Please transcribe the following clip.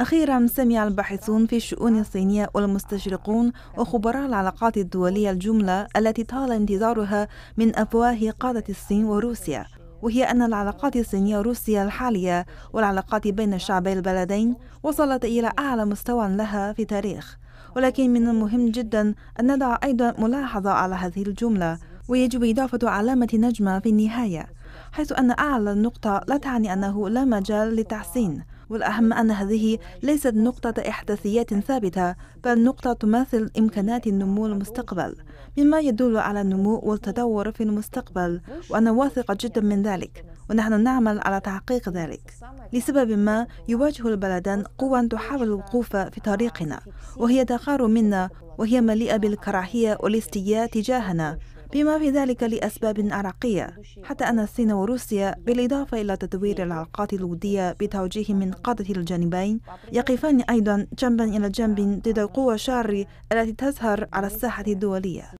أخيرا سمع الباحثون في الشؤون الصينية والمستشرقون وخبراء العلاقات الدولية الجملة التي طال انتظارها من أفواه قادة الصين وروسيا وهي أن العلاقات الصينية روسيا الحالية والعلاقات بين شعبي البلدين وصلت إلى أعلى مستوى لها في تاريخ ولكن من المهم جدا أن نضع أيضا ملاحظة على هذه الجملة ويجب إضافة علامة نجمة في النهاية حيث أن أعلى النقطة لا تعني أنه لا مجال لتحسين والأهم أن هذه ليست نقطة إحداثيات ثابتة بل نقطة تمثل إمكانات النمو المستقبل مما يدل على النمو والتطور في المستقبل وأنا واثقة جدا من ذلك ونحن نعمل على تحقيق ذلك لسبب ما يواجه البلدان قوى تحاول الوقوف في طريقنا وهي تخار منا وهي مليئة بالكراهية والاستياء تجاهنا بما في ذلك لأسباب عراقية حتى أن الصين وروسيا بالإضافة إلى تدوير العلاقات الودية بتوجيه من قادة الجانبين يقفان أيضا جنبا إلى جنب ضد القوى الشارة التي تزهر على الساحة الدولية